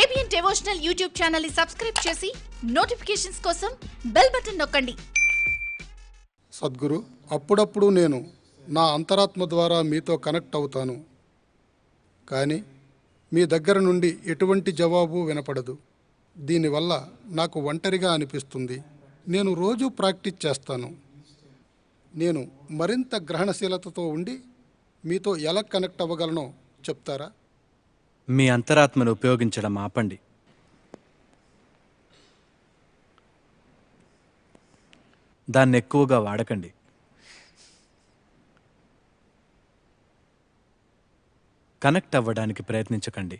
ABN devotional YouTube channel ని subscribe చేసి notifications కోసం బెల్ బటన్ నొక్కండి సద్గురు అప్పుడప్పుడు నేను నా అంతరాత్మ ద్వారా మీతో కనెక్ట్ అవుతాను కానీ మీ దగ్గర నుండి ఎటువంటి జవాబు వినపడదు దీనివల్ల నాకు ఒంటరిగా అనిపిస్తుంది నేను రోజు ప్రాక్టీస్ చేస్తాను నేను మరింత గ్రహణశీలతతో ఉండి మీతో ఎలా కనెక్ట్ అవ్వగలనో చెప్తారా మీ అంతరాత్మను ఉపయోగించడం ఆపండి దాన్ని ఎక్కువగా వాడకండి కనెక్ట్ అవ్వడానికి ప్రయత్నించకండి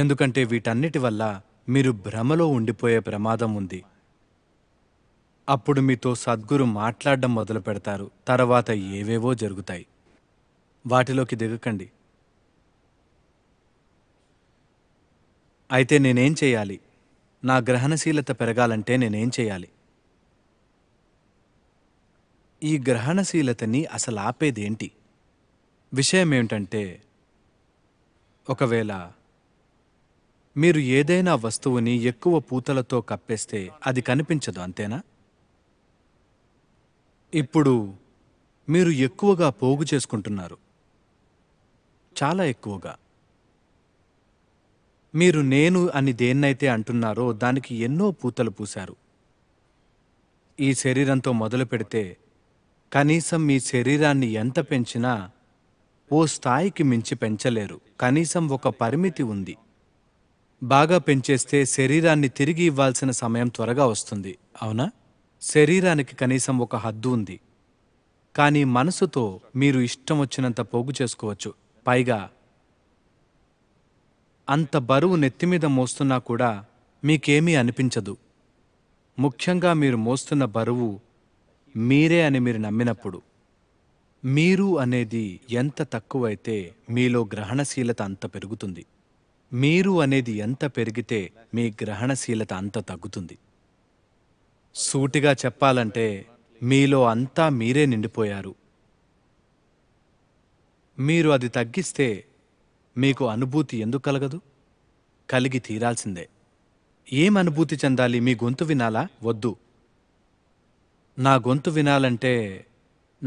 ఎందుకంటే వీటన్నిటి వల్ల మీరు భ్రమలో ఉండిపోయే ప్రమాదం ఉంది అప్పుడు మీతో సద్గురు మాట్లాడడం మొదలు పెడతారు తర్వాత ఏవేవో జరుగుతాయి వాటిలోకి దిగకండి అయితే నేనేం చేయాలి నా గ్రహణశీలత పెరగాలంటే నేనేం చేయాలి ఈ గ్రహణశీలతని అసలు ఆపేదేంటి విషయం ఏమిటంటే ఒకవేళ మీరు ఏదైనా వస్తువుని ఎక్కువ పూతలతో కప్పేస్తే అది కనిపించదు అంతేనా ఇప్పుడు మీరు ఎక్కువగా పోగు చేసుకుంటున్నారు చాలా ఎక్కువగా మీరు నేను అని దేన్నైతే అంటున్నారో దానికి ఎన్నో పూతలు పూశారు ఈ శరీరంతో మొదలు పెడితే కనీసం మీ శరీరాన్ని ఎంత పెంచినా ఓ స్థాయికి మించి పెంచలేరు కనీసం ఒక పరిమితి ఉంది బాగా పెంచేస్తే శరీరాన్ని తిరిగి ఇవ్వాల్సిన సమయం త్వరగా వస్తుంది అవునా శరీరానికి కనీసం ఒక హద్దు ఉంది కానీ మనసుతో మీరు ఇష్టం వచ్చినంత పోగు చేసుకోవచ్చు పైగా అంత బరువు నెత్తిమీద మోస్తున్నా కూడా మీకేమీ అనిపించదు ముఖ్యంగా మీరు మోస్తున్న బరువు మీరే అని మీరు నమ్మినప్పుడు మీరు అనేది ఎంత తక్కువైతే మీలో గ్రహణశీలత అంత పెరుగుతుంది మీరు అనేది ఎంత పెరిగితే మీ గ్రహణశీలత అంత తగ్గుతుంది సూటిగా చెప్పాలంటే మీలో అంతా మీరే నిండిపోయారు మీరు అది తగ్గిస్తే మీకు అనుభూతి ఎందుకు కలగదు కలిగి తీరాల్సిందే ఏం అనుభూతి చెందాలి మీ గొంతు వినాలా వద్దు నా గొంతు వినాలంటే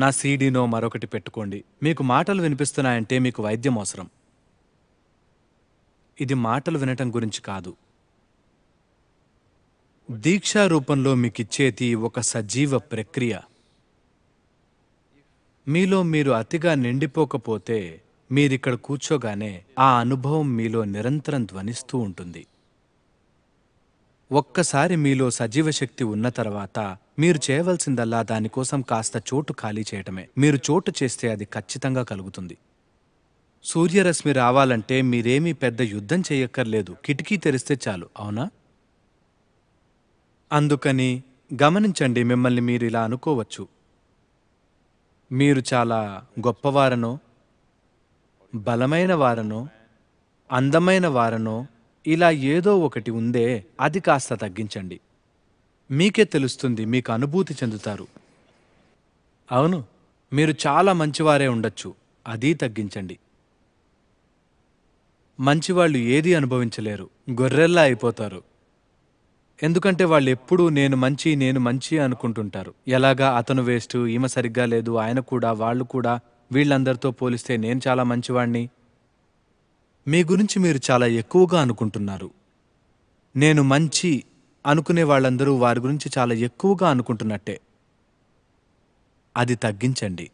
నా సీడీనో మరొకటి పెట్టుకోండి మీకు మాటలు వినిపిస్తున్నాయంటే మీకు వైద్యం అవసరం ఇది మాటలు వినటం గురించి కాదు దీక్షా రూపంలో మీకిచ్చేది ఒక సజీవ ప్రక్రియ మీలో మీరు అతిగా నిండిపోకపోతే మీరిక్కడ కూర్చోగానే ఆ అనుభవం మీలో నిరంతరం ధ్వనిస్తూ ఉంటుంది ఒక్కసారి మీలో సజీవ శక్తి ఉన్న తర్వాత మీరు చేయవలసిందల్లా దానికోసం కాస్త చోటు ఖాళీ చేయటమే మీరు చోటు చేస్తే అది ఖచ్చితంగా కలుగుతుంది సూర్యరశ్మి రావాలంటే మీరేమీ పెద్ద యుద్ధం చేయక్కర్లేదు కిటికీ తెరిస్తే చాలు అవునా అందుకని గమనించండి మిమ్మల్ని మీరు ఇలా అనుకోవచ్చు మీరు చాలా గొప్పవారనో బలమైన వారనో అందమైన వారనో ఇలా ఏదో ఒకటి ఉందే అది కాస్త తగ్గించండి మీకే తెలుస్తుంది మీకు అనుభూతి చెందుతారు అవును మీరు చాలా మంచివారే ఉండొచ్చు అది తగ్గించండి మంచివాళ్ళు ఏది అనుభవించలేరు గొర్రెల్లా అయిపోతారు ఎందుకంటే వాళ్ళు ఎప్పుడూ నేను మంచి నేను మంచి అనుకుంటుంటారు ఎలాగా అతను వేస్ట్ ఈమె సరిగ్గా లేదు ఆయన కూడా వాళ్ళు కూడా వీళ్ళందరితో పోలిస్తే నేను చాలా మంచివాణ్ణి మీ గురించి మీరు చాలా ఎక్కువగా అనుకుంటున్నారు నేను మంచి అనుకునే వాళ్ళందరూ వారి గురించి చాలా ఎక్కువగా అనుకుంటున్నట్టే అది తగ్గించండి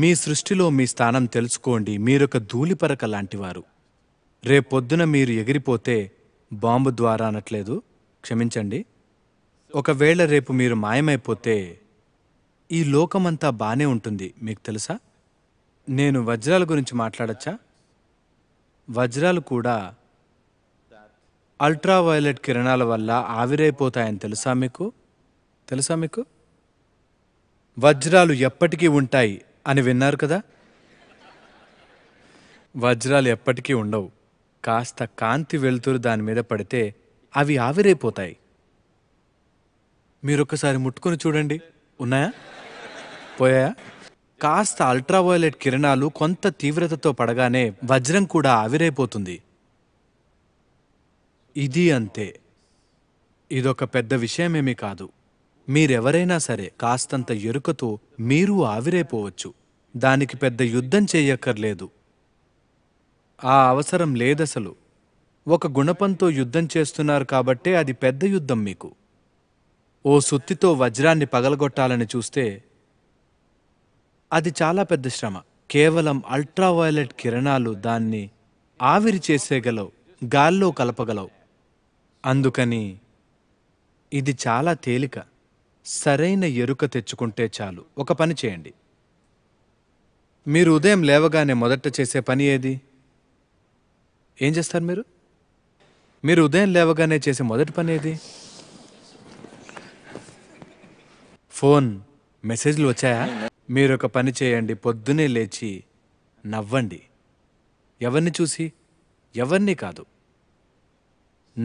మీ సృష్టిలో మీ స్థానం తెలుసుకోండి మీరొక ధూళిపరక లాంటివారు రేపొద్దున మీరు ఎగిరిపోతే బాంబు ద్వారా అనట్లేదు క్షమించండి ఒకవేళ రేపు మీరు మాయమైపోతే ఈ లోకమంతా బానే ఉంటుంది మీకు తెలుసా నేను వజ్రాల గురించి మాట్లాడచ్చా వజ్రాలు కూడా అల్ట్రావయలెట్ కిరణాల వల్ల ఆవిరైపోతాయని తెలుసా మీకు తెలుసా మీకు వజ్రాలు ఎప్పటికీ ఉంటాయి అని విన్నారు కదా వజ్రాలు ఎప్పటికీ ఉండవు కాస్త కాంతి వెలుతురు దాని మీద పడితే అవి ఆవిరైపోతాయి మీరొక్కసారి ముట్టుకొని చూడండి ఉన్నాయా పోయాయా కాస్త అల్ట్రావయోలెట్ కిరణాలు కొంత తీవ్రతతో పడగానే వజ్రం కూడా ఆవిరైపోతుంది ఇది అంతే ఇదొక పెద్ద విషయమేమీ కాదు మీరెవరైనా సరే కాస్తంత ఎరుకతో మీరు ఆవిరైపోవచ్చు దానికి పెద్ద యుద్ధం చేయక్కర్లేదు ఆ అవసరం లేదసలు ఒక గుణపంతో యుద్ధం చేస్తున్నారు కాబట్టే అది పెద్ద యుద్ధం మీకు ఓ సుత్తితో వజ్రాన్ని పగలగొట్టాలని చూస్తే అది చాలా పెద్ద శ్రమ కేవలం అల్ట్రావయలెట్ కిరణాలు దాన్ని ఆవిరి చేసేగలవు గాల్లో కలపగలవు అందుకని ఇది చాలా తేలిక సరైన ఎరుక తెచ్చుకుంటే చాలు ఒక పని చేయండి మీరు ఉదయం లేవగానే మొదట చేసే పని ఏది ఏం చేస్తారు మీరు మీరు ఉదయం లేవగానే చేసే మొదటి పని ఏది ఫోన్ మెసేజ్లు వచ్చాయా మీరు ఒక పని చేయండి పొద్దునే లేచి నవ్వండి ఎవరిని చూసి ఎవరిని కాదు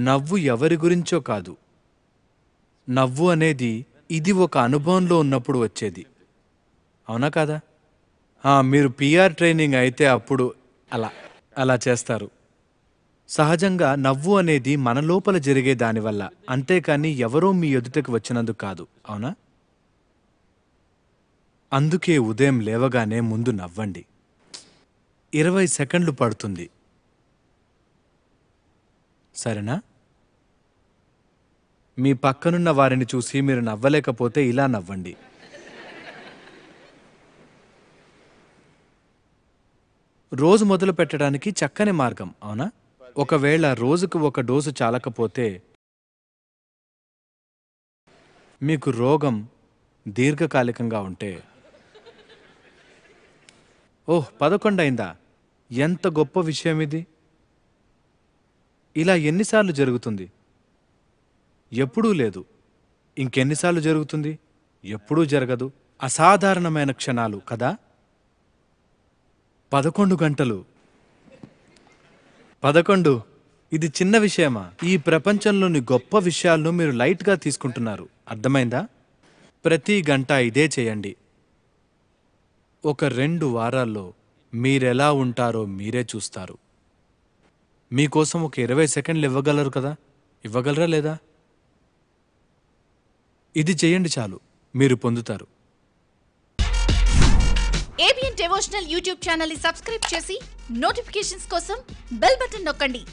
నవ్వు ఎవరి గురించో కాదు నవ్వు అనేది ఇది ఒక అనుభవంలో ఉన్నప్పుడు వచ్చేది అవునా కాదా మీరు పిఆర్ ట్రైనింగ్ అయితే అప్పుడు అలా అలా చేస్తారు సహజంగా నవ్వు అనేది మన లోపల జరిగే దానివల్ల అంతేకాని ఎవరో మీ ఎదుటకు వచ్చినందుకు కాదు అవునా అందుకే ఉదయం లేవగానే ముందు నవ్వండి ఇరవై సెకండ్లు పడుతుంది సరేనా మీ పక్కనున్న వారిని చూసి మీరు నవ్వలేకపోతే ఇలా నవ్వండి రోజు మొదలు పెట్టడానికి చక్కని మార్గం అవునా ఒకవేళ రోజుకు ఒక డోసు చాలకపోతే మీకు రోగం దీర్ఘకాలికంగా ఉంటే ఓహ్ పదకొండైందా ఎంత గొప్ప విషయం ఇది ఇలా ఎన్నిసార్లు జరుగుతుంది ఎప్పుడూ లేదు ఇంకెన్నిసార్లు జరుగుతుంది ఎప్పుడూ జరగదు అసాధారణమైన క్షణాలు కదా పదకొండు గంటలు పదకొండు ఇది చిన్న విషయమా ఈ ప్రపంచంలోని గొప్ప విషయాలను మీరు లైట్గా తీసుకుంటున్నారు అర్థమైందా ప్రతి గంట ఇదే చేయండి ఒక రెండు వారాల్లో మీరెలా ఉంటారో మీరే చూస్తారు మీకోసం ఒక ఇరవై సెకండ్లు ఇవ్వగలరు కదా ఇవ్వగలరా లేదా ఇది చేయండి చాలు మీరు పొందుతారు ఏబిఎన్ డెవోషనల్ యూట్యూబ్ ఛానల్ని సబ్స్క్రైబ్ చేసి నోటిఫికేషన్స్ కోసం బెల్ బటన్ నొక్కండి